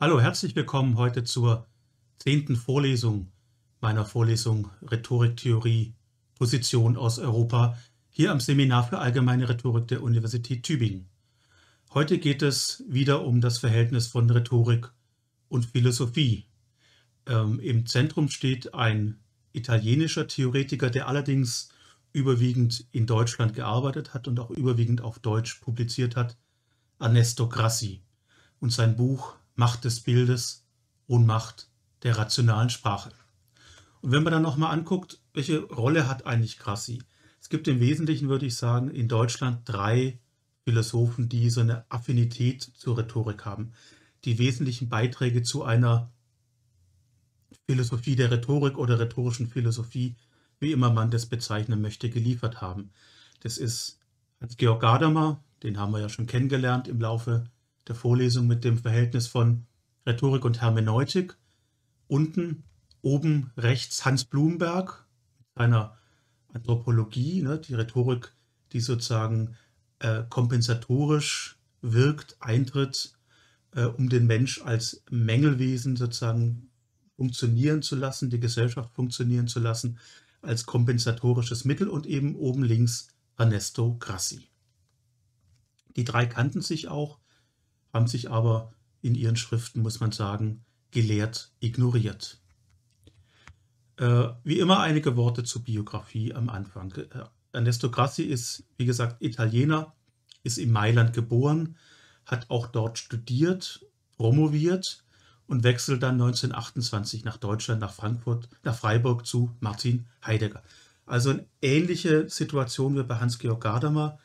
Hallo, herzlich willkommen heute zur zehnten Vorlesung meiner Vorlesung Rhetoriktheorie, Position aus Europa, hier am Seminar für allgemeine Rhetorik der Universität Tübingen. Heute geht es wieder um das Verhältnis von Rhetorik und Philosophie. Ähm, Im Zentrum steht ein italienischer Theoretiker, der allerdings überwiegend in Deutschland gearbeitet hat und auch überwiegend auf Deutsch publiziert hat, Ernesto Grassi. Und sein Buch Macht des Bildes, Ohnmacht der rationalen Sprache. Und wenn man dann nochmal anguckt, welche Rolle hat eigentlich Grassi? Es gibt im Wesentlichen, würde ich sagen, in Deutschland drei Philosophen, die so eine Affinität zur Rhetorik haben, die wesentlichen Beiträge zu einer Philosophie der Rhetorik oder rhetorischen Philosophie, wie immer man das bezeichnen möchte, geliefert haben. Das ist Hans-Georg Gadamer, den haben wir ja schon kennengelernt im Laufe der der Vorlesung mit dem Verhältnis von Rhetorik und Hermeneutik. Unten, oben rechts Hans Blumberg mit seiner Anthropologie, ne, die Rhetorik, die sozusagen äh, kompensatorisch wirkt, eintritt, äh, um den Mensch als Mängelwesen sozusagen funktionieren zu lassen, die Gesellschaft funktionieren zu lassen, als kompensatorisches Mittel und eben oben links Ernesto Grassi. Die drei kannten sich auch haben sich aber in ihren Schriften, muss man sagen, gelehrt ignoriert. Äh, wie immer einige Worte zur Biografie am Anfang. Äh, Ernesto Grassi ist, wie gesagt, Italiener, ist in Mailand geboren, hat auch dort studiert, promoviert und wechselt dann 1928 nach Deutschland, nach Frankfurt, nach Freiburg zu Martin Heidegger. Also eine ähnliche Situation wie bei Hans-Georg Gadamer,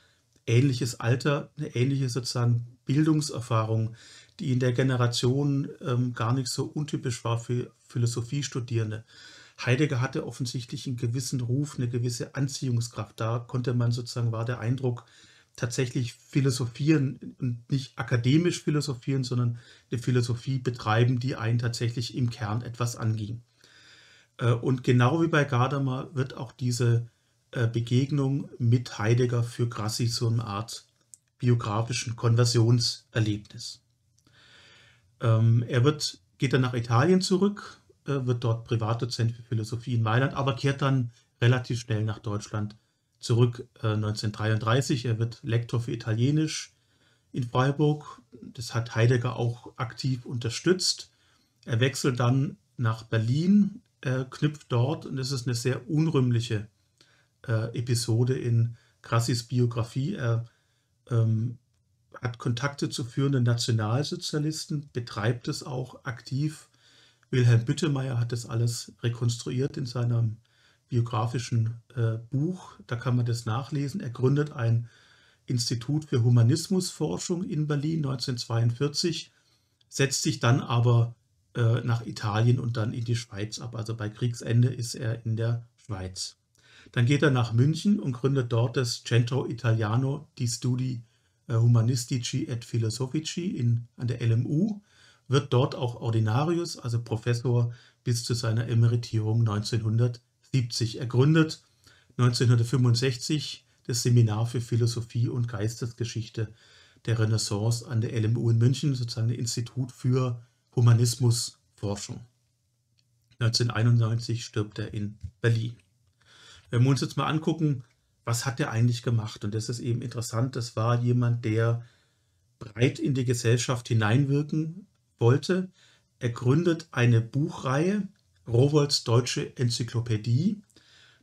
ähnliches Alter, eine ähnliche sozusagen Bildungserfahrung, die in der Generation ähm, gar nicht so untypisch war für Philosophiestudierende. Heidegger hatte offensichtlich einen gewissen Ruf, eine gewisse Anziehungskraft. Da konnte man sozusagen, war der Eindruck, tatsächlich philosophieren und nicht akademisch philosophieren, sondern eine Philosophie betreiben, die einen tatsächlich im Kern etwas anging. Äh, und genau wie bei Gadamer wird auch diese äh, Begegnung mit Heidegger für Grassi so eine Art biografischen Konversionserlebnis. Ähm, er wird, geht dann nach Italien zurück, äh, wird dort Privatdozent für Philosophie in Mailand, aber kehrt dann relativ schnell nach Deutschland zurück äh, 1933. Er wird Lektor für Italienisch in Freiburg. Das hat Heidegger auch aktiv unterstützt. Er wechselt dann nach Berlin, äh, knüpft dort, und das ist eine sehr unrühmliche äh, Episode in Crassis Biografie. Er ähm, hat Kontakte zu führenden Nationalsozialisten, betreibt es auch aktiv. Wilhelm Büttemeyer hat das alles rekonstruiert in seinem biografischen äh, Buch. Da kann man das nachlesen. Er gründet ein Institut für Humanismusforschung in Berlin 1942, setzt sich dann aber äh, nach Italien und dann in die Schweiz ab. Also bei Kriegsende ist er in der Schweiz. Dann geht er nach München und gründet dort das Centro Italiano di Studi äh, Humanistici et Philosophici in, an der LMU, wird dort auch Ordinarius, also Professor, bis zu seiner Emeritierung 1970 ergründet. 1965 das Seminar für Philosophie und Geistesgeschichte der Renaissance an der LMU in München, sozusagen ein Institut für Humanismusforschung. 1991 stirbt er in Berlin wenn wir uns jetzt mal angucken, was hat er eigentlich gemacht? Und das ist eben interessant, das war jemand, der breit in die Gesellschaft hineinwirken wollte. Er gründet eine Buchreihe, Rowolds Deutsche Enzyklopädie,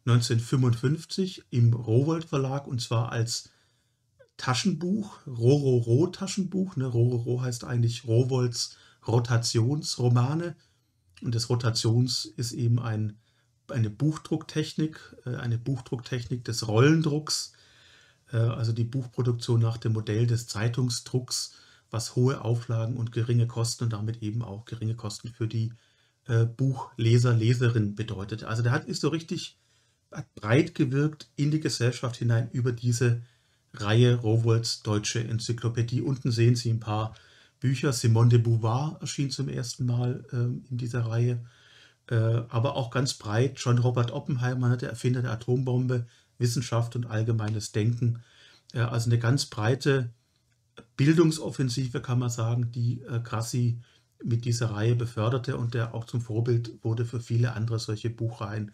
1955 im Rowold Verlag und zwar als Taschenbuch, Rororo-Taschenbuch. Ne? Rororo heißt eigentlich Rowolds Rotationsromane und das Rotations ist eben ein eine Buchdrucktechnik, äh, eine Buchdrucktechnik des Rollendrucks, äh, also die Buchproduktion nach dem Modell des Zeitungsdrucks, was hohe Auflagen und geringe Kosten und damit eben auch geringe Kosten für die äh, Buchleser, Leserin bedeutet. Also der hat ist so richtig breit gewirkt in die Gesellschaft hinein über diese Reihe Rowolds Deutsche Enzyklopädie. Unten sehen Sie ein paar Bücher. Simone de Beauvoir erschien zum ersten Mal ähm, in dieser Reihe. Äh, aber auch ganz breit John Robert Oppenheimer, ne, der Erfinder der Atombombe, Wissenschaft und allgemeines Denken. Äh, also eine ganz breite Bildungsoffensive, kann man sagen, die äh, Grassi mit dieser Reihe beförderte und der auch zum Vorbild wurde für viele andere solche Buchreihen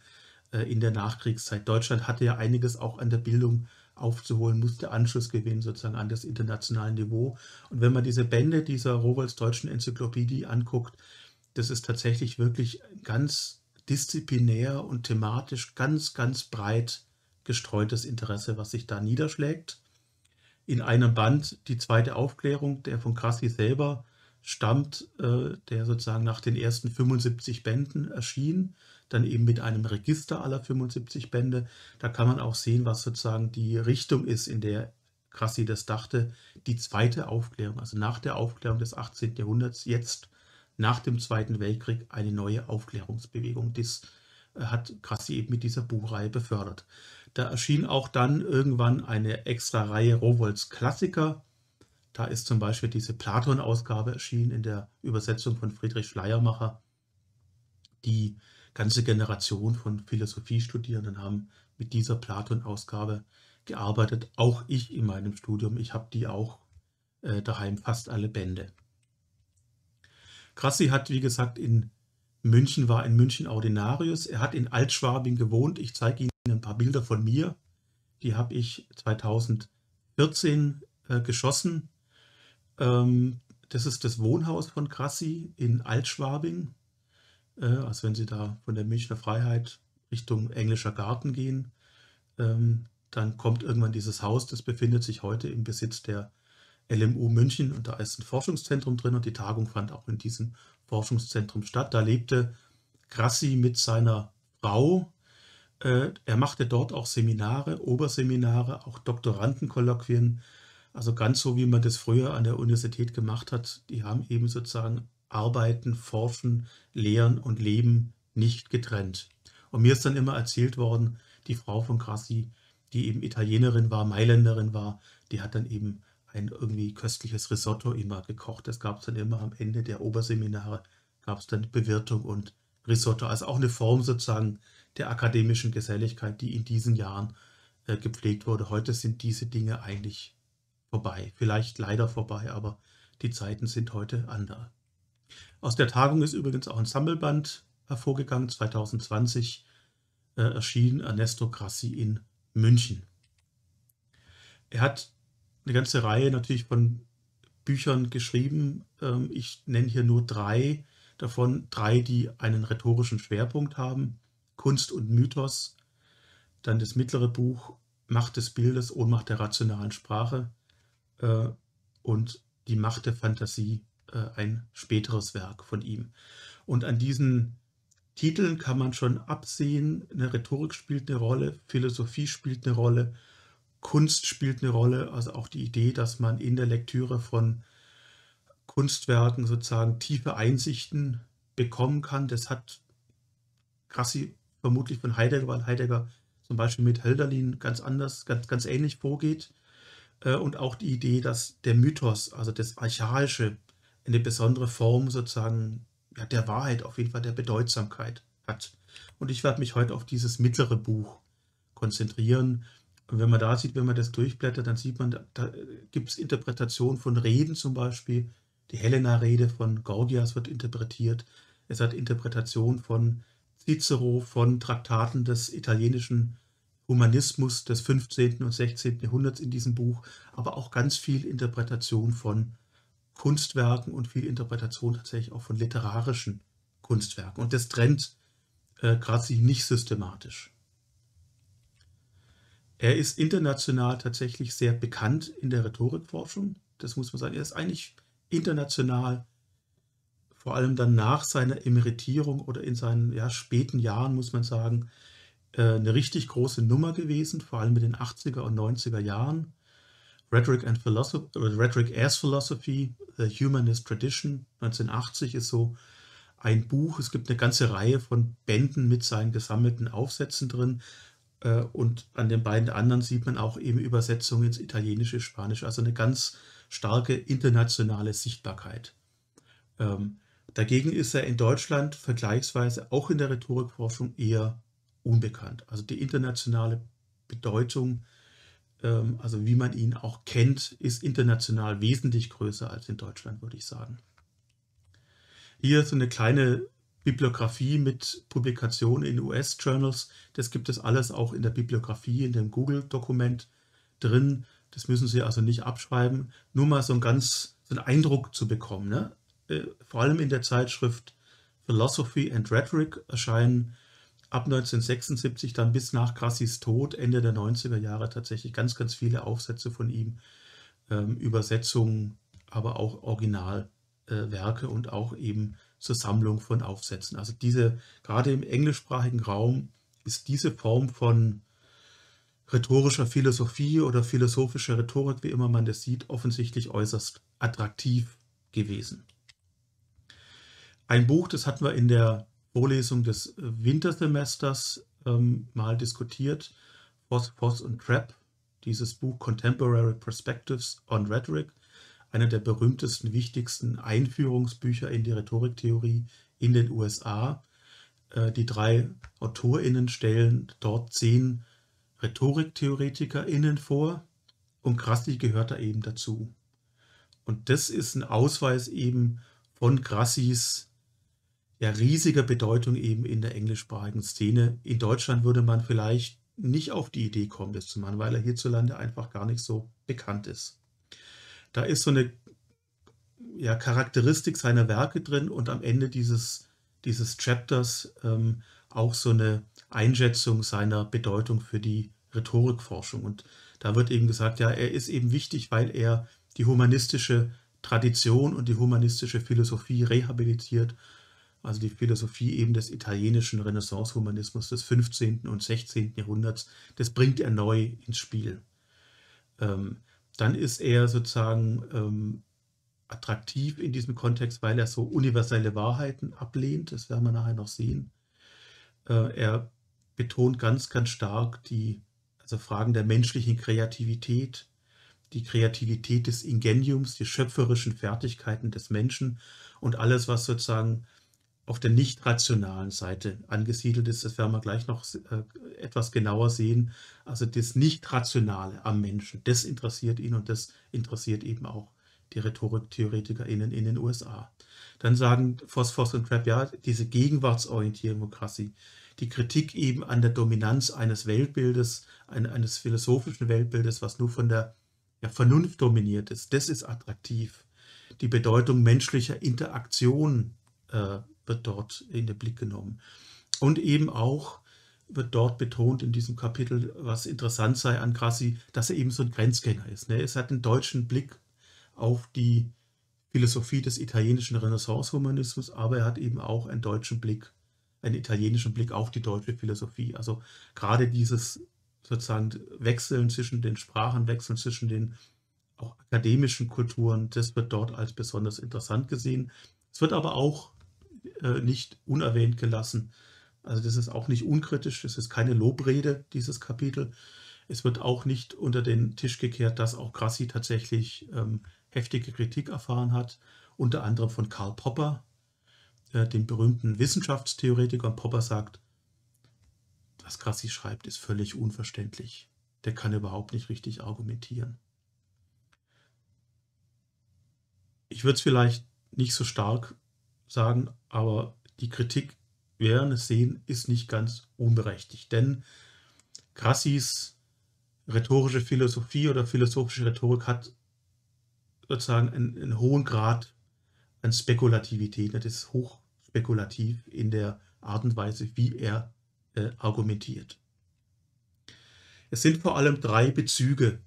in der Nachkriegszeit. Deutschland hatte ja einiges auch an der Bildung aufzuholen, musste Anschluss gewinnen sozusagen an das internationale Niveau. Und wenn man diese Bände dieser Rowolds deutschen Enzyklopädie anguckt, das ist tatsächlich wirklich ganz disziplinär und thematisch ganz, ganz breit gestreutes Interesse, was sich da niederschlägt. In einem Band, die zweite Aufklärung, der von Krassi selber stammt, äh, der sozusagen nach den ersten 75 Bänden erschien, dann eben mit einem Register aller 75 Bände. Da kann man auch sehen, was sozusagen die Richtung ist, in der Krassi das dachte. Die zweite Aufklärung, also nach der Aufklärung des 18. Jahrhunderts, jetzt nach dem Zweiten Weltkrieg eine neue Aufklärungsbewegung. Das äh, hat Krassi eben mit dieser Buchreihe befördert. Da erschien auch dann irgendwann eine extra Reihe Rowolds Klassiker. Da ist zum Beispiel diese Platon-Ausgabe erschienen in der Übersetzung von Friedrich Schleiermacher. Die ganze Generation von Philosophiestudierenden haben mit dieser Platon-Ausgabe gearbeitet. Auch ich in meinem Studium. Ich habe die auch äh, daheim fast alle Bände. Grassi hat, wie gesagt, in München war in München Ordinarius. Er hat in Altschwabing gewohnt. Ich zeige Ihnen ein paar Bilder von mir. Die habe ich 2014 äh, geschossen. Ähm, das ist das Wohnhaus von Grassi in Altschwabing. Äh, also wenn Sie da von der Münchner Freiheit Richtung Englischer Garten gehen, ähm, dann kommt irgendwann dieses Haus. Das befindet sich heute im Besitz der LMU München und da ist ein Forschungszentrum drin und die Tagung fand auch in diesem Forschungszentrum statt. Da lebte Grassi mit seiner Frau. Äh, er machte dort auch Seminare, Oberseminare, auch Doktorandenkolloquien. Also ganz so, wie man das früher an der Universität gemacht hat. Die haben eben sozusagen Arbeiten, Forschen, Lehren und Leben nicht getrennt. Und mir ist dann immer erzählt worden, die Frau von Grassi, die eben Italienerin war, Mailänderin war, die hat dann eben ein irgendwie köstliches Risotto immer gekocht. Das gab es dann immer am Ende der Oberseminare, gab es dann Bewirtung und Risotto. Also auch eine Form sozusagen der akademischen Geselligkeit, die in diesen Jahren äh, gepflegt wurde. Heute sind diese Dinge eigentlich vorbei. Vielleicht leider vorbei, aber die Zeiten sind heute andere. Aus der Tagung ist übrigens auch ein Sammelband hervorgegangen, 2020 äh, erschien Ernesto Grassi in München. Er hat eine ganze Reihe natürlich von Büchern geschrieben. Ähm, ich nenne hier nur drei davon, drei, die einen rhetorischen Schwerpunkt haben. Kunst und Mythos, dann das mittlere Buch Macht des Bildes, Ohnmacht der rationalen Sprache äh, und die Macht der Fantasie, äh, ein späteres Werk von ihm. Und an diesen Titeln kann man schon absehen, eine Rhetorik spielt eine Rolle, Philosophie spielt eine Rolle, Kunst spielt eine Rolle, also auch die Idee, dass man in der Lektüre von Kunstwerken sozusagen tiefe Einsichten bekommen kann. Das hat Grassi vermutlich von Heidegger, weil Heidegger zum Beispiel mit Hölderlin ganz anders, ganz, ganz ähnlich vorgeht. Äh, und auch die Idee, dass der Mythos, also das Archaische, eine besondere Form sozusagen ja, der Wahrheit, auf jeden Fall der Bedeutsamkeit hat. Und ich werde mich heute auf dieses mittlere Buch konzentrieren. Und wenn man da sieht, wenn man das durchblättert, dann sieht man, da äh, gibt es Interpretationen von Reden zum Beispiel. Die Helena-Rede von Gorgias wird interpretiert. Es hat Interpretationen von Cicero, von Traktaten des italienischen Humanismus des 15. und 16. Jahrhunderts in diesem Buch, aber auch ganz viel Interpretation von Kunstwerken und viel Interpretation tatsächlich auch von literarischen Kunstwerken. Und das trennt äh, gerade sich nicht systematisch. Er ist international tatsächlich sehr bekannt in der Rhetorikforschung. Das muss man sagen. Er ist eigentlich international, vor allem dann nach seiner Emeritierung oder in seinen ja, späten Jahren, muss man sagen, äh, eine richtig große Nummer gewesen, vor allem in den 80er und 90er Jahren. Rhetoric, and Philosophy, Rhetoric as Philosophy, The Humanist Tradition, 1980 ist so ein Buch. Es gibt eine ganze Reihe von Bänden mit seinen gesammelten Aufsätzen drin. Äh, und an den beiden anderen sieht man auch eben Übersetzungen ins Italienische, Spanische, also eine ganz starke internationale Sichtbarkeit. Ähm, dagegen ist er in Deutschland vergleichsweise auch in der Rhetorikforschung eher unbekannt. Also die internationale Bedeutung, ähm, also wie man ihn auch kennt, ist international wesentlich größer als in Deutschland, würde ich sagen. Hier so eine kleine Bibliografie mit Publikationen in US-Journals. Das gibt es alles auch in der Bibliografie, in dem Google-Dokument drin. Das müssen Sie also nicht abschreiben. Nur mal so, ein ganz, so einen Eindruck zu bekommen. Ne? Äh, vor allem in der Zeitschrift Philosophy and Rhetoric erscheinen ab 1976 dann bis nach Grassis Tod, Ende der 90er Jahre tatsächlich ganz, ganz viele Aufsätze von ihm, ähm, Übersetzungen, aber auch Originalwerke und auch eben zur Sammlung von Aufsätzen. Also diese, gerade im englischsprachigen Raum ist diese Form von rhetorischer Philosophie oder philosophischer Rhetorik, wie immer man das sieht, offensichtlich äußerst attraktiv gewesen. Ein Buch, das hatten wir in der Vorlesung des Wintersemesters ähm, mal diskutiert, Foss, Voss und Trapp, dieses Buch Contemporary Perspectives on Rhetoric einer der berühmtesten, wichtigsten Einführungsbücher in die Rhetoriktheorie in den USA. Äh, die drei AutorInnen stellen dort zehn RhetoriktheoretikerInnen vor und Grassi gehört da eben dazu. Und das ist ein Ausweis eben von Grassis ja, riesiger Bedeutung eben in der englischsprachigen Szene. In Deutschland würde man vielleicht nicht auf die Idee kommen, das zu machen, weil er hierzulande einfach gar nicht so bekannt ist da ist so eine ja, Charakteristik seiner Werke drin und am Ende dieses, dieses Chapters ähm, auch so eine Einschätzung seiner Bedeutung für die Rhetorikforschung. Und da wird eben gesagt, ja, er ist eben wichtig, weil er die humanistische Tradition und die humanistische Philosophie rehabilitiert, also die Philosophie eben des italienischen Renaissance-Humanismus des 15. und 16. Jahrhunderts, das bringt er neu ins Spiel. Ähm, dann ist er sozusagen ähm, attraktiv in diesem Kontext, weil er so universelle Wahrheiten ablehnt. Das werden wir nachher noch sehen. Äh, er betont ganz, ganz stark die also Fragen der menschlichen Kreativität, die Kreativität des Ingeniums, die schöpferischen Fertigkeiten des Menschen und alles, was sozusagen auf der nicht rationalen Seite angesiedelt ist. Das werden wir gleich noch äh, etwas genauer sehen. Also das Nicht-Rationale am Menschen, das interessiert ihn und das interessiert eben auch die RhetoriktheoretikerInnen in den USA. Dann sagen Phosphos und Crab, ja, diese Gegenwartsorientierung, Demokratie, die Kritik eben an der Dominanz eines Weltbildes, eines philosophischen Weltbildes, was nur von der Vernunft dominiert ist, das ist attraktiv. Die Bedeutung menschlicher Interaktion äh, wird dort in den Blick genommen. Und eben auch wird dort betont in diesem Kapitel, was interessant sei an Grassi, dass er eben so ein Grenzgänger ist. Ne? Es hat einen deutschen Blick auf die Philosophie des italienischen Renaissance-Humanismus, aber er hat eben auch einen deutschen Blick, einen italienischen Blick auf die deutsche Philosophie. Also gerade dieses sozusagen Wechseln zwischen den Sprachen, Wechseln zwischen den auch akademischen Kulturen, das wird dort als besonders interessant gesehen. Es wird aber auch äh, nicht unerwähnt gelassen. Also das ist auch nicht unkritisch, das ist keine Lobrede, dieses Kapitel. Es wird auch nicht unter den Tisch gekehrt, dass auch Grassi tatsächlich ähm, heftige Kritik erfahren hat, unter anderem von Karl Popper, äh, dem berühmten Wissenschaftstheoretiker. Und Popper sagt, was Grassi schreibt, ist völlig unverständlich. Der kann überhaupt nicht richtig argumentieren. Ich würde es vielleicht nicht so stark sagen, aber die Kritik, während es sehen, ist nicht ganz unberechtigt. Denn Grassis rhetorische Philosophie oder philosophische Rhetorik hat sozusagen einen, einen hohen Grad an Spekulativität. Das ist hoch spekulativ in der Art und Weise, wie er äh, argumentiert. Es sind vor allem drei Bezüge,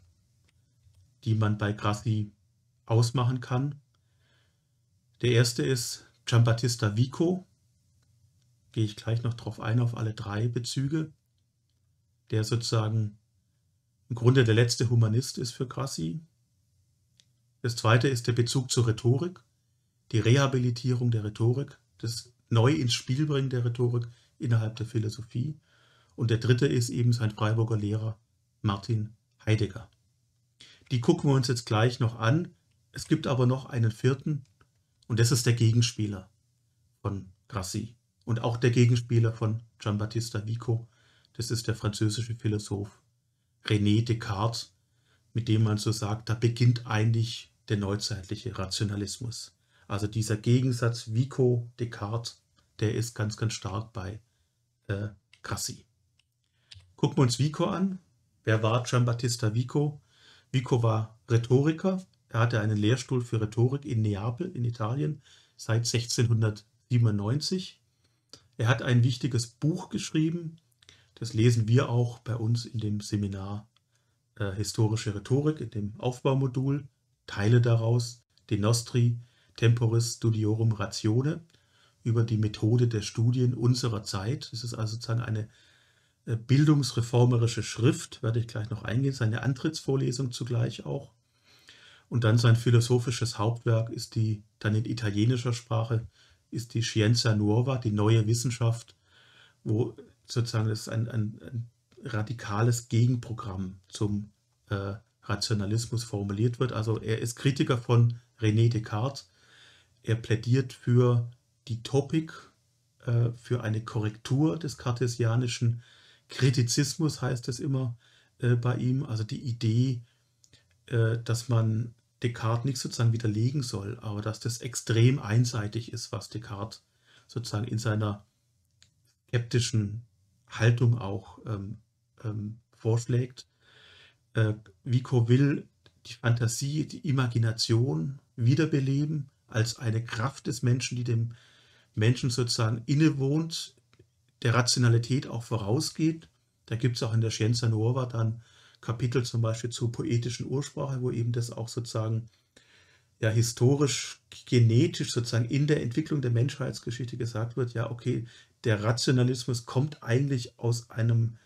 die man bei Grassi ausmachen kann. Der erste ist, Giambattista Vico, gehe ich gleich noch drauf ein, auf alle drei Bezüge, der sozusagen im Grunde der letzte Humanist ist für Grassi. Das zweite ist der Bezug zur Rhetorik, die Rehabilitierung der Rhetorik, das Neu ins Spiel bringen der Rhetorik innerhalb der Philosophie. Und der dritte ist eben sein Freiburger Lehrer Martin Heidegger. Die gucken wir uns jetzt gleich noch an. Es gibt aber noch einen vierten, und das ist der Gegenspieler von Grassi und auch der Gegenspieler von Giambattista Vico. Das ist der französische Philosoph René Descartes, mit dem man so sagt, da beginnt eigentlich der neuzeitliche Rationalismus. Also dieser Gegensatz Vico Descartes, der ist ganz, ganz stark bei äh, Grassi. Gucken wir uns Vico an. Wer war Giambattista Vico? Vico war Rhetoriker, er hatte einen Lehrstuhl für Rhetorik in Neapel in Italien seit 1697. Er hat ein wichtiges Buch geschrieben, das lesen wir auch bei uns in dem Seminar äh, Historische Rhetorik, in dem Aufbaumodul, Teile daraus, De Nostri, Temporis Studiorum Ratione, über die Methode der Studien unserer Zeit. Das ist also sozusagen eine äh, bildungsreformerische Schrift, werde ich gleich noch eingehen, seine Antrittsvorlesung zugleich auch. Und dann sein philosophisches Hauptwerk ist die, dann in italienischer Sprache, ist die Scienza Nuova, die neue Wissenschaft, wo sozusagen das ein, ein, ein radikales Gegenprogramm zum äh, Rationalismus formuliert wird. Also er ist Kritiker von René Descartes. Er plädiert für die Topik, äh, für eine Korrektur des kartesianischen Kritizismus, heißt es immer äh, bei ihm, also die Idee, äh, dass man Descartes nicht sozusagen widerlegen soll, aber dass das extrem einseitig ist, was Descartes sozusagen in seiner skeptischen Haltung auch ähm, ähm, vorschlägt. Äh, wie Corville die Fantasie, die Imagination wiederbeleben als eine Kraft des Menschen, die dem Menschen sozusagen innewohnt, der Rationalität auch vorausgeht. Da gibt es auch in der Scienza Nuova dann Kapitel zum Beispiel zur poetischen Ursprache, wo eben das auch sozusagen ja historisch, genetisch sozusagen in der Entwicklung der Menschheitsgeschichte gesagt wird, ja, okay, der Rationalismus kommt eigentlich aus einem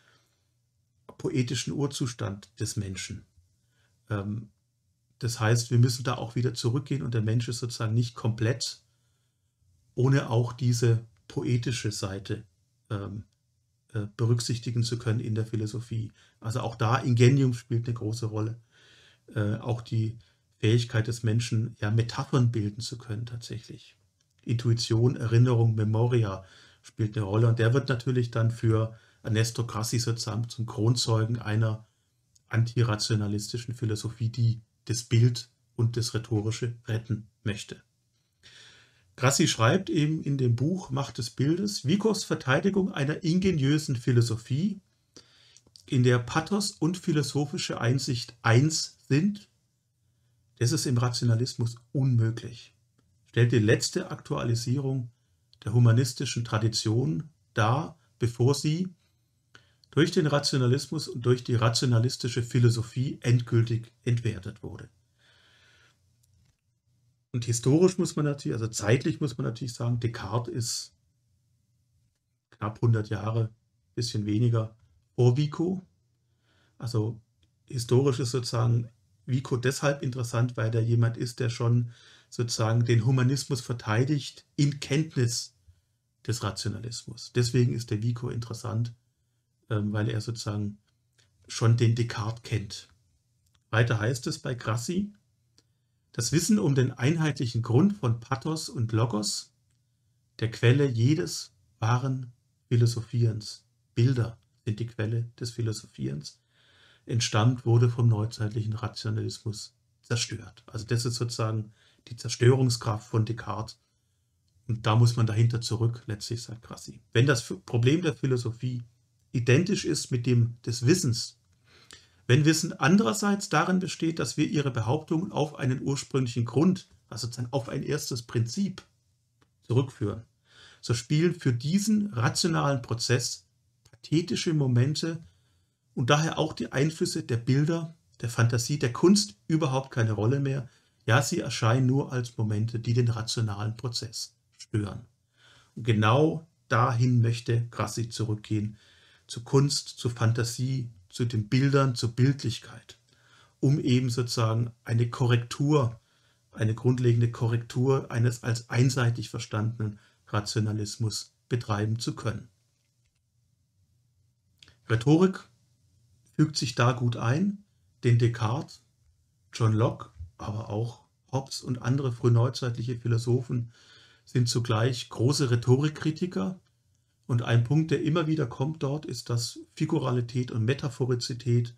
poetischen Urzustand des Menschen. Ähm, das heißt, wir müssen da auch wieder zurückgehen und der Mensch ist sozusagen nicht komplett ohne auch diese poetische Seite ähm, äh, berücksichtigen zu können in der Philosophie. Also auch da Ingenium spielt eine große Rolle. Äh, auch die Fähigkeit des Menschen, ja, Metaphern bilden zu können tatsächlich. Intuition, Erinnerung, Memoria spielt eine Rolle. Und der wird natürlich dann für Ernesto Grassi sozusagen zum Kronzeugen einer antirationalistischen Philosophie, die das Bild und das Rhetorische retten möchte. Grassi schreibt eben in dem Buch Macht des Bildes Vicos Verteidigung einer ingeniösen Philosophie, in der Pathos und philosophische Einsicht eins sind, das ist im Rationalismus unmöglich. Stellt die letzte Aktualisierung der humanistischen Tradition dar, bevor sie durch den Rationalismus und durch die rationalistische Philosophie endgültig entwertet wurde. Und historisch muss man natürlich, also zeitlich muss man natürlich sagen, Descartes ist knapp 100 Jahre, bisschen weniger, vor Vico. Also historisch ist sozusagen Vico deshalb interessant, weil er jemand ist, der schon sozusagen den Humanismus verteidigt in Kenntnis des Rationalismus. Deswegen ist der Vico interessant, ähm, weil er sozusagen schon den Descartes kennt. Weiter heißt es bei Grassi, das Wissen um den einheitlichen Grund von Pathos und Logos, der Quelle jedes wahren Philosophierens, Bilder sind die Quelle des Philosophierens, entstand, wurde vom neuzeitlichen Rationalismus zerstört. Also das ist sozusagen die Zerstörungskraft von Descartes. Und da muss man dahinter zurück, letztlich sagt Grassi. Wenn das Problem der Philosophie identisch ist mit dem des Wissens, wenn Wissen andererseits darin besteht, dass wir ihre Behauptungen auf einen ursprünglichen Grund, also sozusagen auf ein erstes Prinzip zurückführen, so spielen für diesen rationalen Prozess pathetische Momente und daher auch die Einflüsse der Bilder, der Fantasie, der Kunst überhaupt keine Rolle mehr. Ja, sie erscheinen nur als Momente, die den rationalen Prozess stören. Und genau dahin möchte Grassi zurückgehen, zu Kunst, zu Fantasie, zu den Bildern, zur Bildlichkeit, um eben sozusagen eine Korrektur, eine grundlegende Korrektur eines als einseitig verstandenen Rationalismus betreiben zu können. Rhetorik fügt sich da gut ein, denn Descartes, John Locke, aber auch Hobbes und andere frühneuzeitliche Philosophen sind zugleich große Rhetorikkritiker und ein Punkt, der immer wieder kommt dort, ist, dass Figuralität und Metaphorizität,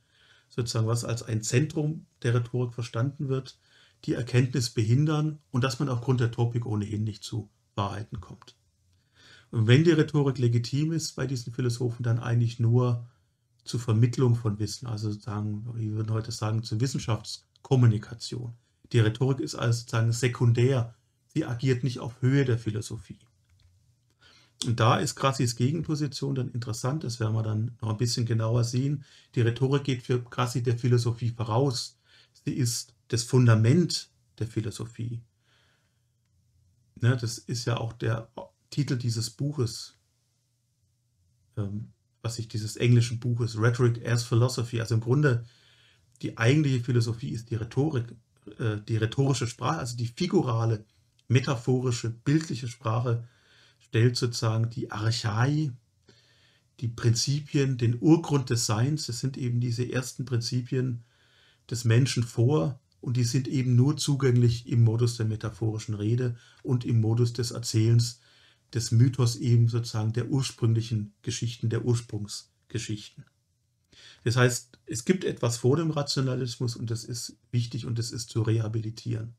sozusagen was als ein Zentrum der Rhetorik verstanden wird, die Erkenntnis behindern und dass man aufgrund der Topik ohnehin nicht zu Wahrheiten kommt. Und wenn die Rhetorik legitim ist bei diesen Philosophen, dann eigentlich nur zur Vermittlung von Wissen, also sozusagen, wie wir heute sagen, zur Wissenschaftskommunikation. Die Rhetorik ist also sozusagen sekundär, sie agiert nicht auf Höhe der Philosophie. Und da ist Grassis Gegenposition dann interessant, das werden wir dann noch ein bisschen genauer sehen. Die Rhetorik geht für Grassi der Philosophie voraus. Sie ist das Fundament der Philosophie. Ne, das ist ja auch der Titel dieses Buches, ähm, was ich dieses englischen Buches Rhetoric as Philosophy, also im Grunde die eigentliche Philosophie ist die Rhetorik, äh, die rhetorische Sprache, also die figurale, metaphorische, bildliche Sprache stellt sozusagen die Archai, die Prinzipien, den Urgrund des Seins, das sind eben diese ersten Prinzipien des Menschen vor und die sind eben nur zugänglich im Modus der metaphorischen Rede und im Modus des Erzählens, des Mythos eben sozusagen der ursprünglichen Geschichten, der Ursprungsgeschichten. Das heißt, es gibt etwas vor dem Rationalismus und das ist wichtig und das ist zu rehabilitieren.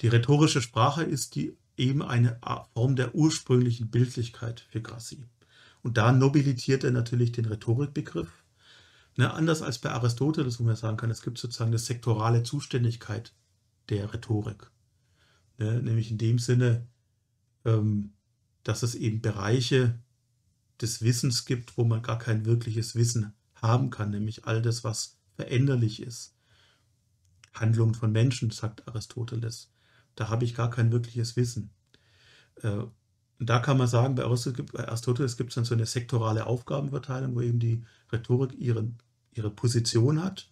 Die rhetorische Sprache ist die eben eine Form der ursprünglichen Bildlichkeit für Grassi. Und da nobilitiert er natürlich den Rhetorikbegriff. Ne, anders als bei Aristoteles, wo man sagen kann, es gibt sozusagen eine sektorale Zuständigkeit der Rhetorik. Ne, nämlich in dem Sinne, ähm, dass es eben Bereiche des Wissens gibt, wo man gar kein wirkliches Wissen haben kann, nämlich all das, was veränderlich ist. Handlungen von Menschen, sagt Aristoteles da habe ich gar kein wirkliches Wissen. Äh, da kann man sagen, bei Aristoteles gibt es dann so eine sektorale Aufgabenverteilung, wo eben die Rhetorik ihren, ihre Position hat,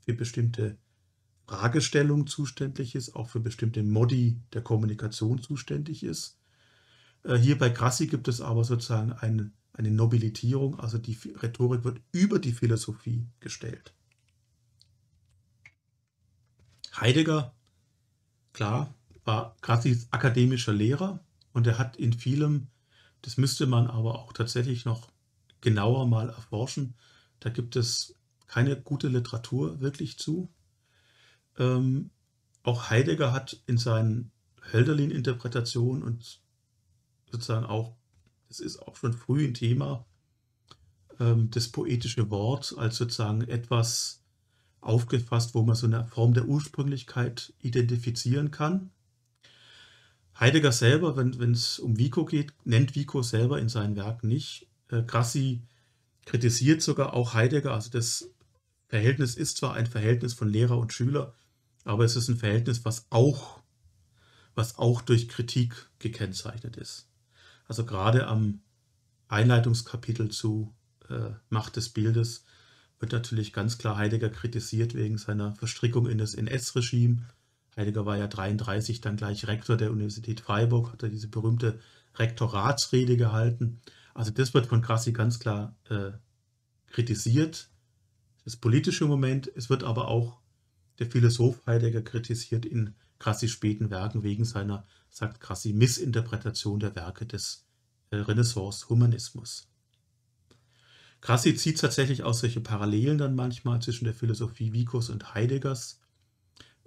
für bestimmte Fragestellungen zuständig ist, auch für bestimmte Modi der Kommunikation zuständig ist. Äh, hier bei Grassi gibt es aber sozusagen eine, eine Nobilitierung, also die Rhetorik wird über die Philosophie gestellt. Heidegger, klar, war quasi akademischer Lehrer und er hat in vielem, das müsste man aber auch tatsächlich noch genauer mal erforschen, da gibt es keine gute Literatur wirklich zu. Ähm, auch Heidegger hat in seinen Hölderlin-Interpretationen und sozusagen auch, das ist auch schon früh ein Thema, ähm, das poetische Wort als sozusagen etwas aufgefasst, wo man so eine Form der Ursprünglichkeit identifizieren kann. Heidegger selber, wenn es um Vico geht, nennt Vico selber in seinen Werken nicht. Äh, Grassi kritisiert sogar auch Heidegger. Also das Verhältnis ist zwar ein Verhältnis von Lehrer und Schüler, aber es ist ein Verhältnis, was auch, was auch durch Kritik gekennzeichnet ist. Also gerade am Einleitungskapitel zu äh, Macht des Bildes wird natürlich ganz klar Heidegger kritisiert wegen seiner Verstrickung in das NS-Regime Heidegger war ja 33 dann gleich Rektor der Universität Freiburg, hat er diese berühmte Rektoratsrede gehalten. Also das wird von Grassi ganz klar äh, kritisiert, das politische Moment. Es wird aber auch der Philosoph Heidegger kritisiert in Grassis späten Werken wegen seiner, sagt Grassi, Missinterpretation der Werke des äh, Renaissance-Humanismus. Grassi zieht tatsächlich auch solche Parallelen dann manchmal zwischen der Philosophie Vicos und Heideggers.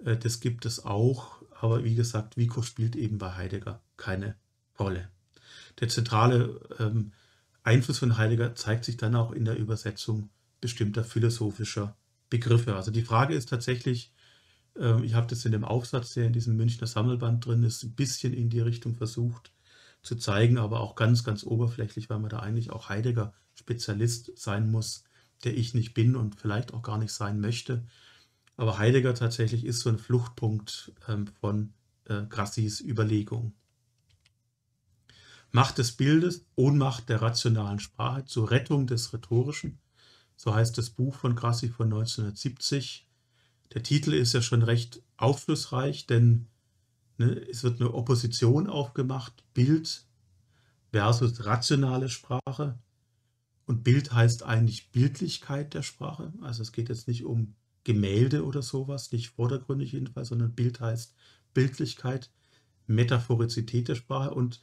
Äh, das gibt es auch, aber wie gesagt, Vico spielt eben bei Heidegger keine Rolle. Der zentrale ähm, Einfluss von Heidegger zeigt sich dann auch in der Übersetzung bestimmter philosophischer Begriffe. Also die Frage ist tatsächlich, äh, ich habe das in dem Aufsatz, der in diesem Münchner Sammelband drin ist, ein bisschen in die Richtung versucht zu zeigen, aber auch ganz, ganz oberflächlich, weil man da eigentlich auch Heidegger Spezialist sein muss, der ich nicht bin und vielleicht auch gar nicht sein möchte. Aber Heidegger tatsächlich ist so ein Fluchtpunkt ähm, von äh, Grassis Überlegung. Macht des Bildes, Ohnmacht der rationalen Sprache zur Rettung des Rhetorischen. So heißt das Buch von Grassi von 1970. Der Titel ist ja schon recht aufschlussreich, denn ne, es wird eine Opposition aufgemacht, Bild versus rationale Sprache. Und Bild heißt eigentlich Bildlichkeit der Sprache. Also es geht jetzt nicht um Gemälde oder sowas, nicht vordergründig jedenfalls, sondern Bild heißt Bildlichkeit, Metaphorizität der Sprache und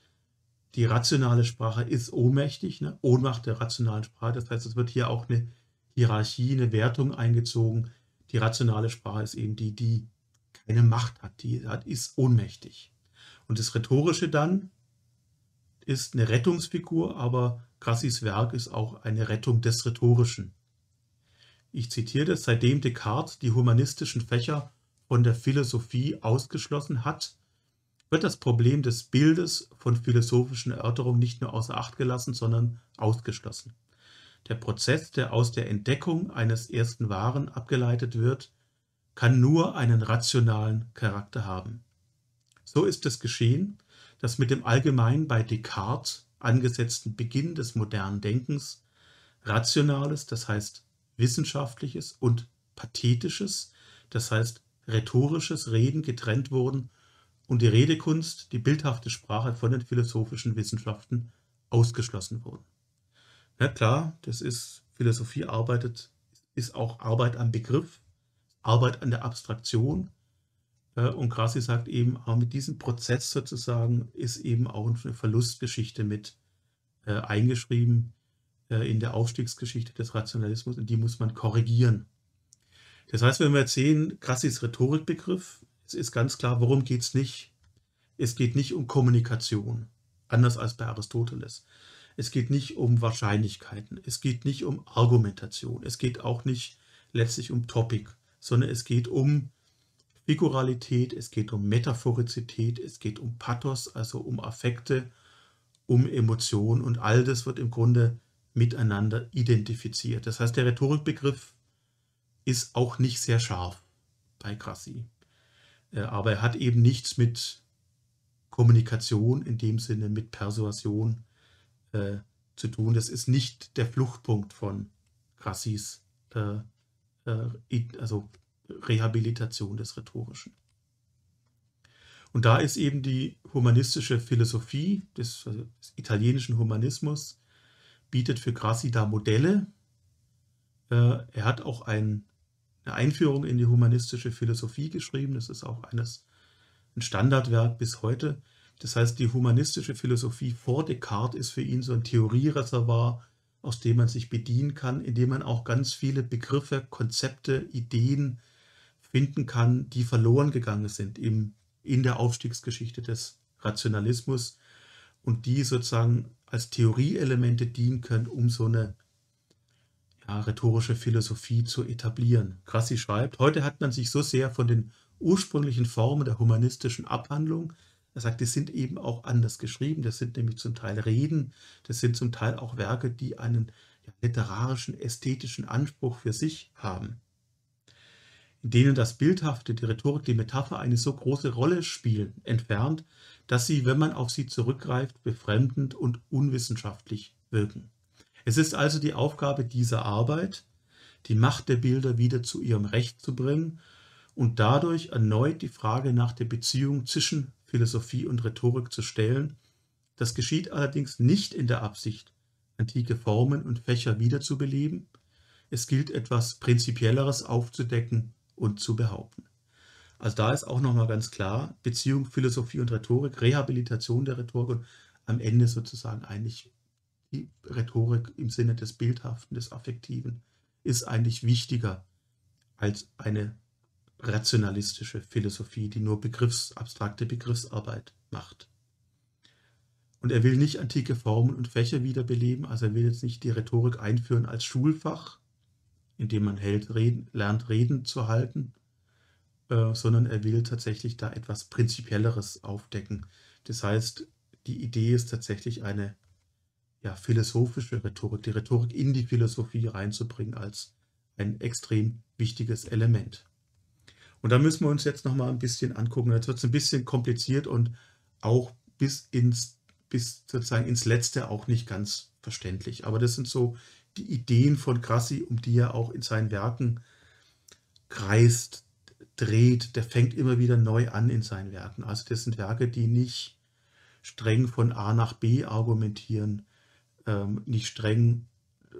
die rationale Sprache ist ohnmächtig, ne? Ohnmacht der rationalen Sprache. Das heißt, es wird hier auch eine Hierarchie, eine Wertung eingezogen. Die rationale Sprache ist eben die, die keine Macht hat, die hat, ist ohnmächtig. Und das Rhetorische dann ist eine Rettungsfigur, aber Grassis Werk ist auch eine Rettung des Rhetorischen ich zitiere, seitdem Descartes die humanistischen Fächer von der Philosophie ausgeschlossen hat, wird das Problem des Bildes von philosophischen Erörterungen nicht nur außer Acht gelassen, sondern ausgeschlossen. Der Prozess, der aus der Entdeckung eines ersten Wahren abgeleitet wird, kann nur einen rationalen Charakter haben. So ist es geschehen, dass mit dem allgemein bei Descartes angesetzten Beginn des modernen Denkens rationales, das heißt wissenschaftliches und pathetisches, das heißt rhetorisches Reden getrennt wurden und die Redekunst, die bildhafte Sprache von den philosophischen Wissenschaften ausgeschlossen wurden. Na klar, das ist, Philosophie arbeitet, ist auch Arbeit am Begriff, Arbeit an der Abstraktion. Und Grassi sagt eben, aber mit diesem Prozess sozusagen ist eben auch eine Verlustgeschichte mit äh, eingeschrieben, äh, in der Aufstiegsgeschichte des Rationalismus und die muss man korrigieren. Das heißt, wenn wir jetzt sehen, Grassis Rhetorikbegriff, es ist ganz klar, worum geht es nicht? Es geht nicht um Kommunikation, anders als bei Aristoteles. Es geht nicht um Wahrscheinlichkeiten, es geht nicht um Argumentation, es geht auch nicht letztlich um Topic, sondern es geht um Figuralität, es geht um Metaphorizität, es geht um Pathos, also um Affekte, um Emotionen und all das wird im Grunde miteinander identifiziert. Das heißt, der Rhetorikbegriff ist auch nicht sehr scharf bei Grassi. Äh, aber er hat eben nichts mit Kommunikation in dem Sinne, mit Persuasion äh, zu tun. Das ist nicht der Fluchtpunkt von Grassis äh, äh, also Rehabilitation des Rhetorischen. Und da ist eben die humanistische Philosophie des, also des italienischen Humanismus bietet für Grassi da Modelle. Äh, er hat auch ein, eine Einführung in die humanistische Philosophie geschrieben. Das ist auch eines, ein Standardwerk bis heute. Das heißt, die humanistische Philosophie vor Descartes ist für ihn so ein Theoriereservoir, aus dem man sich bedienen kann, indem man auch ganz viele Begriffe, Konzepte, Ideen finden kann, die verloren gegangen sind im, in der Aufstiegsgeschichte des Rationalismus und die sozusagen als Theorieelemente dienen können, um so eine ja, rhetorische Philosophie zu etablieren. Grassi schreibt, heute hat man sich so sehr von den ursprünglichen Formen der humanistischen Abhandlung, er sagt, die sind eben auch anders geschrieben, das sind nämlich zum Teil Reden, das sind zum Teil auch Werke, die einen ja, literarischen, ästhetischen Anspruch für sich haben in denen das Bildhafte, die Rhetorik, die Metapher eine so große Rolle spielen, entfernt, dass sie, wenn man auf sie zurückgreift, befremdend und unwissenschaftlich wirken. Es ist also die Aufgabe dieser Arbeit, die Macht der Bilder wieder zu ihrem Recht zu bringen und dadurch erneut die Frage nach der Beziehung zwischen Philosophie und Rhetorik zu stellen. Das geschieht allerdings nicht in der Absicht, antike Formen und Fächer wiederzubeleben. Es gilt etwas Prinzipielleres aufzudecken und zu behaupten. Also da ist auch nochmal ganz klar, Beziehung, Philosophie und Rhetorik, Rehabilitation der Rhetorik und am Ende sozusagen eigentlich die Rhetorik im Sinne des Bildhaften, des Affektiven ist eigentlich wichtiger als eine rationalistische Philosophie, die nur Begriffs, abstrakte Begriffsarbeit macht. Und er will nicht antike Formen und Fächer wiederbeleben, also er will jetzt nicht die Rhetorik einführen als Schulfach, indem man hält, reden, lernt, Reden zu halten, äh, sondern er will tatsächlich da etwas Prinzipielleres aufdecken. Das heißt, die Idee ist tatsächlich eine ja, philosophische Rhetorik, die Rhetorik in die Philosophie reinzubringen als ein extrem wichtiges Element. Und da müssen wir uns jetzt nochmal ein bisschen angucken. Jetzt wird es ein bisschen kompliziert und auch bis ins bis sozusagen ins Letzte auch nicht ganz verständlich. Aber das sind so die Ideen von Grassi, um die er auch in seinen Werken kreist, dreht, der fängt immer wieder neu an in seinen Werken. Also das sind Werke, die nicht streng von A nach B argumentieren, ähm, nicht streng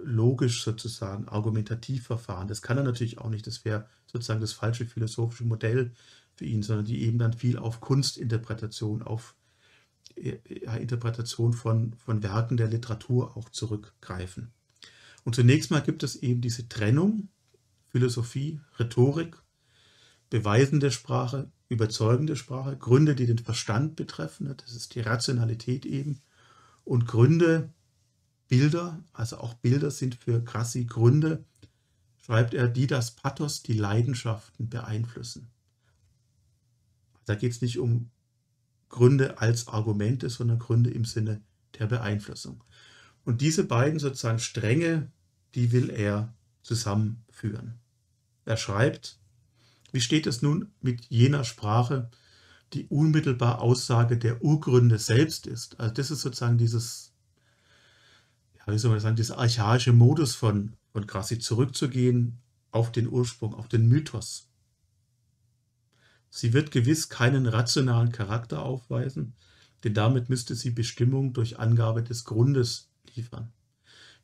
logisch sozusagen, argumentativ verfahren. Das kann er natürlich auch nicht, das wäre sozusagen das falsche philosophische Modell für ihn, sondern die eben dann viel auf Kunstinterpretation, auf äh, Interpretation von, von Werken der Literatur auch zurückgreifen. Und zunächst mal gibt es eben diese Trennung, Philosophie, Rhetorik, beweisende Sprache, überzeugende Sprache, Gründe, die den Verstand betreffen, ne, das ist die Rationalität eben, und Gründe, Bilder, also auch Bilder sind für Grassi Gründe, schreibt er, die das Pathos, die Leidenschaften beeinflussen. Da geht es nicht um Gründe als Argumente, sondern Gründe im Sinne der Beeinflussung. Und diese beiden sozusagen Stränge, die will er zusammenführen. Er schreibt, wie steht es nun mit jener Sprache, die unmittelbar Aussage der Urgründe selbst ist? Also das ist sozusagen dieses, ja, wie soll man sagen, dieser archaische Modus von, von Grassi zurückzugehen auf den Ursprung, auf den Mythos. Sie wird gewiss keinen rationalen Charakter aufweisen, denn damit müsste sie Bestimmung durch Angabe des Grundes liefern.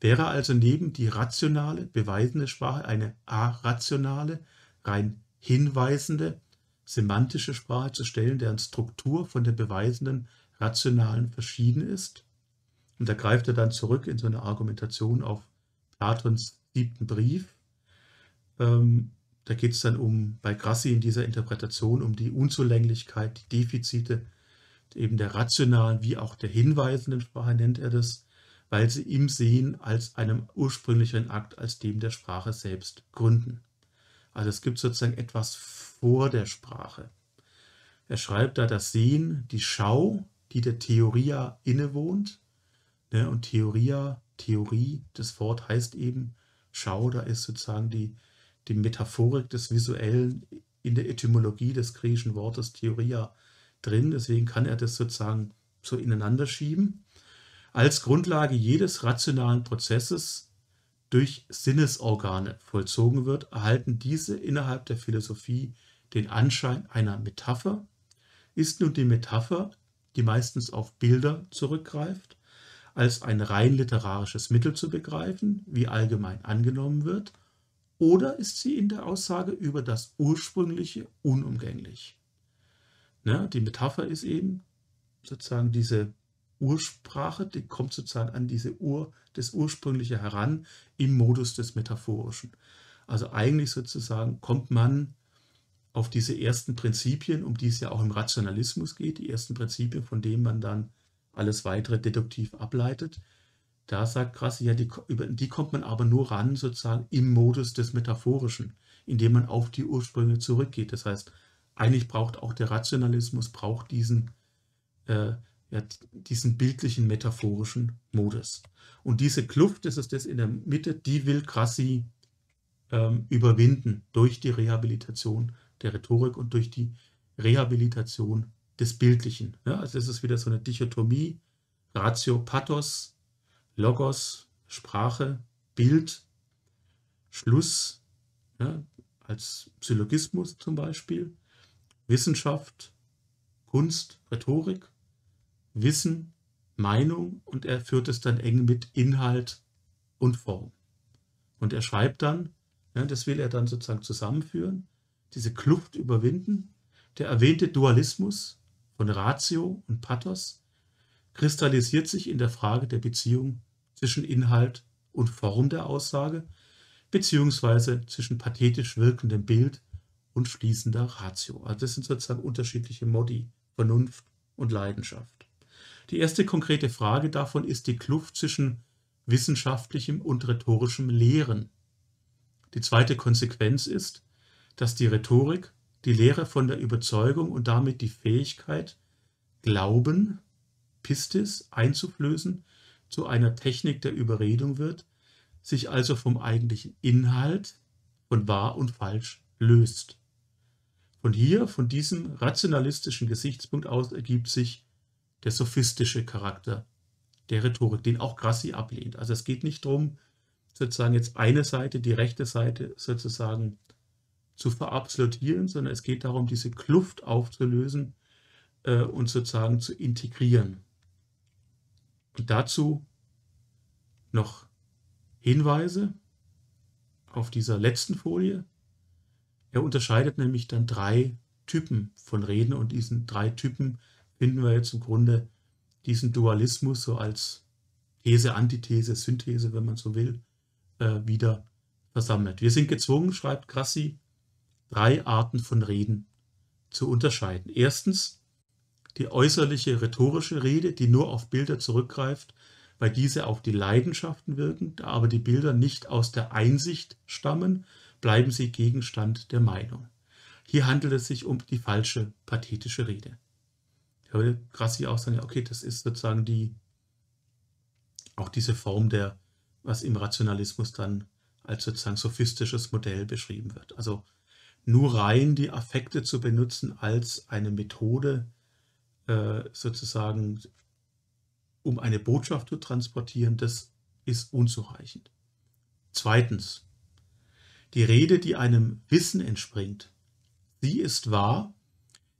Wäre also neben die rationale, beweisende Sprache eine arationale, rein hinweisende, semantische Sprache zu stellen, deren Struktur von der beweisenden, rationalen verschieden ist? Und da greift er dann zurück in so eine Argumentation auf Platons siebten Brief. Ähm, da geht es dann um, bei Grassi in dieser Interpretation, um die Unzulänglichkeit, die Defizite eben der rationalen wie auch der hinweisenden Sprache nennt er das weil sie im Sehen als einem ursprünglicheren Akt als dem der Sprache selbst gründen. Also es gibt sozusagen etwas vor der Sprache. Er schreibt da das Sehen, die Schau, die der Theoria innewohnt. Ne, und Theoria, Theorie, das Wort heißt eben Schau, da ist sozusagen die, die Metaphorik des Visuellen in der Etymologie des griechischen Wortes Theoria drin. Deswegen kann er das sozusagen so ineinander schieben als Grundlage jedes rationalen Prozesses durch Sinnesorgane vollzogen wird, erhalten diese innerhalb der Philosophie den Anschein einer Metapher. Ist nun die Metapher, die meistens auf Bilder zurückgreift, als ein rein literarisches Mittel zu begreifen, wie allgemein angenommen wird, oder ist sie in der Aussage über das Ursprüngliche unumgänglich? Ne, die Metapher ist eben sozusagen diese Ursprache, die kommt sozusagen an diese Ur, das Ursprüngliche heran im Modus des Metaphorischen. Also eigentlich sozusagen kommt man auf diese ersten Prinzipien, um die es ja auch im Rationalismus geht, die ersten Prinzipien, von denen man dann alles weitere deduktiv ableitet. Da sagt Krasse, ja, die, über die kommt man aber nur ran, sozusagen im Modus des Metaphorischen, indem man auf die Ursprünge zurückgeht. Das heißt, eigentlich braucht auch der Rationalismus, braucht diesen, äh, ja, diesen bildlichen, metaphorischen Modus. Und diese Kluft, das ist das in der Mitte, die will Grassi ähm, überwinden durch die Rehabilitation der Rhetorik und durch die Rehabilitation des Bildlichen. Ja, also das ist wieder so eine Dichotomie, Ratio, Pathos, Logos, Sprache, Bild, Schluss, ja, als Syllogismus zum Beispiel, Wissenschaft, Kunst, Rhetorik. Wissen, Meinung und er führt es dann eng mit Inhalt und Form. Und er schreibt dann, ja, ne, das will er dann sozusagen zusammenführen, diese Kluft überwinden. Der erwähnte Dualismus von Ratio und Pathos kristallisiert sich in der Frage der Beziehung zwischen Inhalt und Form der Aussage, beziehungsweise zwischen pathetisch wirkendem Bild und fließender Ratio. Also das sind sozusagen unterschiedliche Modi, Vernunft und Leidenschaft. Die erste konkrete Frage davon ist die Kluft zwischen wissenschaftlichem und rhetorischem Lehren. Die zweite Konsequenz ist, dass die Rhetorik die Lehre von der Überzeugung und damit die Fähigkeit, Glauben, Pistis, einzuflößen, zu einer Technik der Überredung wird, sich also vom eigentlichen Inhalt von wahr und falsch löst. Von hier, von diesem rationalistischen Gesichtspunkt aus ergibt sich der sophistische Charakter der Rhetorik, den auch Grassi ablehnt. Also es geht nicht darum, sozusagen jetzt eine Seite, die rechte Seite sozusagen zu verabsolutieren, sondern es geht darum, diese Kluft aufzulösen äh, und sozusagen zu integrieren. Und dazu noch Hinweise auf dieser letzten Folie. Er unterscheidet nämlich dann drei Typen von Reden und diesen drei Typen finden wir jetzt im Grunde diesen Dualismus so als These, Antithese, Synthese, wenn man so will, äh, wieder versammelt. Wir sind gezwungen, schreibt Grassi, drei Arten von Reden zu unterscheiden. Erstens die äußerliche rhetorische Rede, die nur auf Bilder zurückgreift, weil diese auf die Leidenschaften wirken, da aber die Bilder nicht aus der Einsicht stammen, bleiben sie Gegenstand der Meinung. Hier handelt es sich um die falsche pathetische Rede da würde Grassi auch sagen, ja, okay, das ist sozusagen die, auch diese Form der, was im Rationalismus dann als sozusagen sophistisches Modell beschrieben wird. Also nur rein die Affekte zu benutzen als eine Methode, äh, sozusagen, um eine Botschaft zu transportieren, das ist unzureichend. Zweitens, die Rede, die einem Wissen entspringt, sie ist wahr,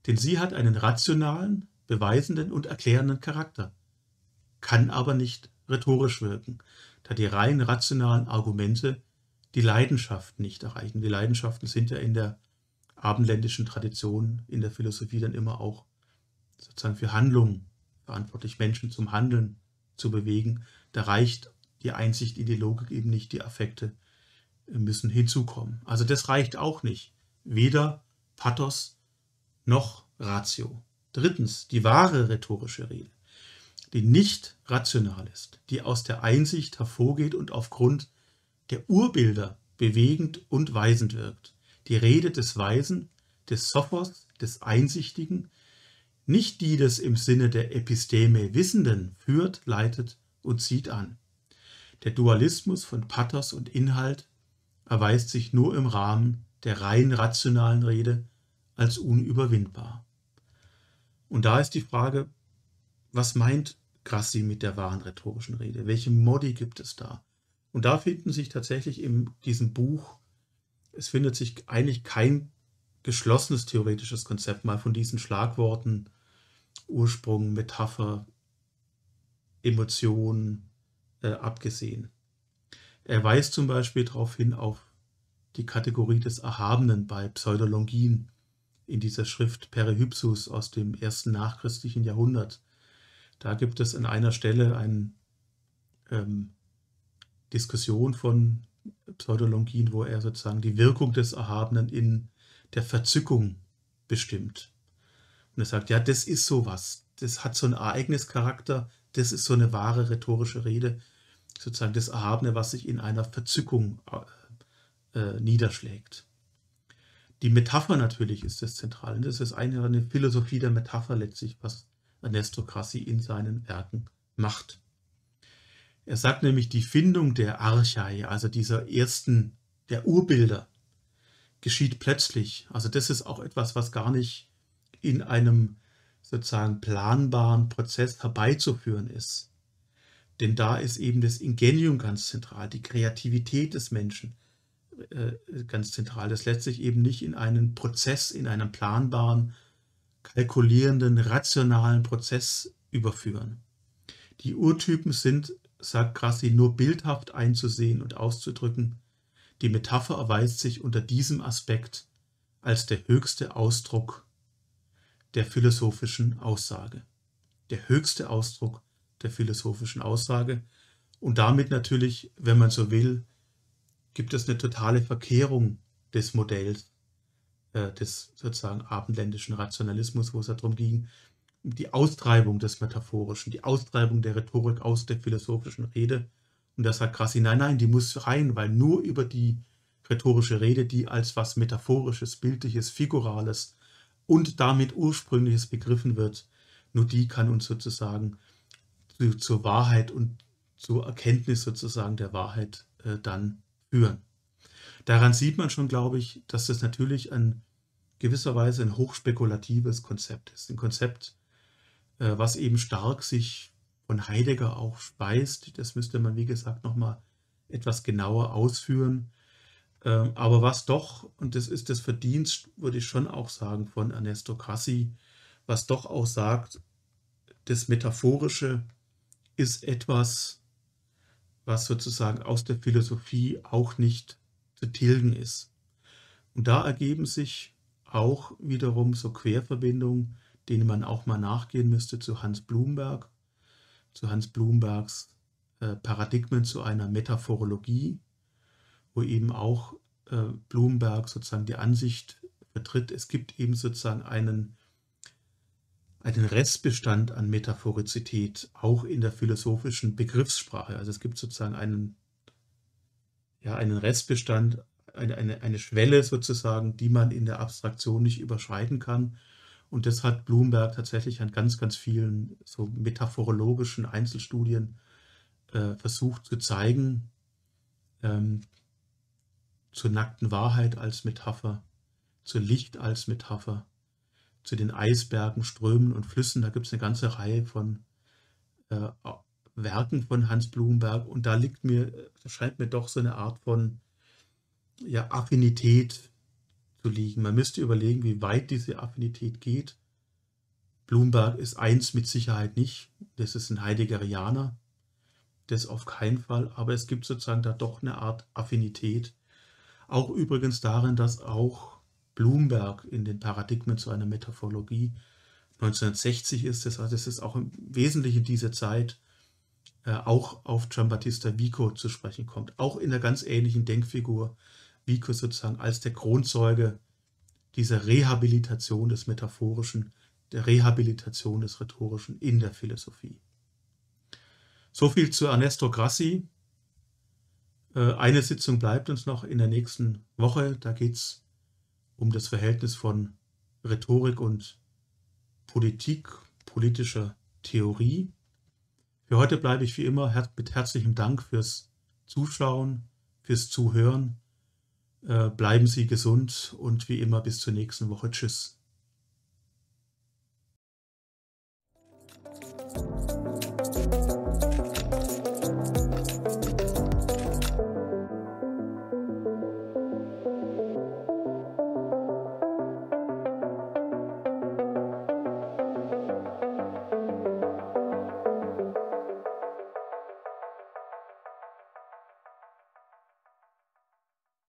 denn sie hat einen rationalen, beweisenden und erklärenden Charakter, kann aber nicht rhetorisch wirken, da die rein rationalen Argumente die Leidenschaften nicht erreichen. Die Leidenschaften sind ja in der abendländischen Tradition, in der Philosophie dann immer auch sozusagen für Handlungen verantwortlich, Menschen zum Handeln zu bewegen. Da reicht die Einsicht in die Logik eben nicht, die Affekte müssen hinzukommen. Also das reicht auch nicht. Weder Pathos noch Ratio. Drittens die wahre rhetorische Rede, die nicht rational ist, die aus der Einsicht hervorgeht und aufgrund der Urbilder bewegend und weisend wirkt. Die Rede des Weisen, des Sophos, des Einsichtigen, nicht die des im Sinne der Episteme Wissenden führt, leitet und zieht an. Der Dualismus von Pathos und Inhalt erweist sich nur im Rahmen der rein rationalen Rede als unüberwindbar. Und da ist die Frage, was meint Grassi mit der wahren rhetorischen Rede? Welche Modi gibt es da? Und da finden sich tatsächlich in diesem Buch, es findet sich eigentlich kein geschlossenes theoretisches Konzept mal von diesen Schlagworten Ursprung, Metapher, Emotion äh, abgesehen. Er weist zum Beispiel darauf hin auf die Kategorie des Erhabenen bei Pseudologien, in dieser Schrift Perihypsus aus dem ersten nachchristlichen Jahrhundert. Da gibt es an einer Stelle eine ähm, Diskussion von Pseudolongin, wo er sozusagen die Wirkung des Erhabenen in der Verzückung bestimmt. Und er sagt, ja, das ist sowas, das hat so einen Ereignischarakter, das ist so eine wahre rhetorische Rede, sozusagen das Erhabene, was sich in einer Verzückung äh, äh niederschlägt. Die Metapher natürlich ist das Zentrale. Das ist eine, eine Philosophie der Metapher letztlich, was Ernesto Crassi in seinen Werken macht. Er sagt nämlich, die Findung der Archai, also dieser ersten, der Urbilder, geschieht plötzlich. Also das ist auch etwas, was gar nicht in einem sozusagen planbaren Prozess herbeizuführen ist. Denn da ist eben das Ingenium ganz zentral, die Kreativität des Menschen, äh, ganz zentral, das letztlich eben nicht in einen Prozess, in einen planbaren, kalkulierenden, rationalen Prozess überführen. Die Urtypen sind, sagt Grassi, nur bildhaft einzusehen und auszudrücken. Die Metapher erweist sich unter diesem Aspekt als der höchste Ausdruck der philosophischen Aussage. Der höchste Ausdruck der philosophischen Aussage und damit natürlich, wenn man so will, gibt es eine totale Verkehrung des Modells äh, des sozusagen abendländischen Rationalismus, wo es darum ging, die Austreibung des Metaphorischen, die Austreibung der Rhetorik aus der philosophischen Rede. Und da sagt Krassi, nein, nein, die muss rein, weil nur über die rhetorische Rede, die als was Metaphorisches, Bildliches, Figurales und damit Ursprüngliches begriffen wird, nur die kann uns sozusagen zu, zur Wahrheit und zur Erkenntnis sozusagen der Wahrheit äh, dann führen. Daran sieht man schon, glaube ich, dass das natürlich ein gewisser Weise ein hochspekulatives Konzept ist. Ein Konzept, äh, was eben stark sich von Heidegger auch speist. Das müsste man, wie gesagt, nochmal etwas genauer ausführen. Ähm, aber was doch, und das ist das Verdienst, würde ich schon auch sagen, von Ernesto Cassi, was doch auch sagt, das Metaphorische ist etwas, was sozusagen aus der Philosophie auch nicht zu tilgen ist. Und da ergeben sich auch wiederum so Querverbindungen, denen man auch mal nachgehen müsste zu Hans Blumberg, zu Hans Blumbergs äh, Paradigmen zu einer Metaphorologie, wo eben auch äh, Blumberg sozusagen die Ansicht vertritt, es gibt eben sozusagen einen einen Restbestand an Metaphorizität, auch in der philosophischen Begriffssprache. Also es gibt sozusagen einen, ja, einen Restbestand, eine, eine, eine Schwelle sozusagen, die man in der Abstraktion nicht überschreiten kann. Und das hat Bloomberg tatsächlich an ganz, ganz vielen so metaphorologischen Einzelstudien äh, versucht zu zeigen, ähm, zur nackten Wahrheit als Metapher, zur Licht als Metapher zu den Eisbergen, Strömen und Flüssen. Da gibt es eine ganze Reihe von äh, Werken von Hans Blumenberg und da liegt mir, scheint mir doch so eine Art von ja, Affinität zu liegen. Man müsste überlegen, wie weit diese Affinität geht. Blumenberg ist eins mit Sicherheit nicht. Das ist ein Heideggerianer. Das auf keinen Fall. Aber es gibt sozusagen da doch eine Art Affinität. Auch übrigens darin, dass auch Bloomberg in den Paradigmen zu einer Metaphorologie. 1960 ist es, also es ist auch im Wesentlichen diese Zeit, äh, auch auf Giambattista Vico zu sprechen kommt. Auch in der ganz ähnlichen Denkfigur Vico sozusagen als der Kronzeuge dieser Rehabilitation des Metaphorischen, der Rehabilitation des Rhetorischen in der Philosophie. So viel zu Ernesto Grassi. Äh, eine Sitzung bleibt uns noch in der nächsten Woche. Da geht es um das Verhältnis von Rhetorik und Politik, politischer Theorie. Für heute bleibe ich wie immer mit herzlichem Dank fürs Zuschauen, fürs Zuhören. Äh, bleiben Sie gesund und wie immer bis zur nächsten Woche. Tschüss.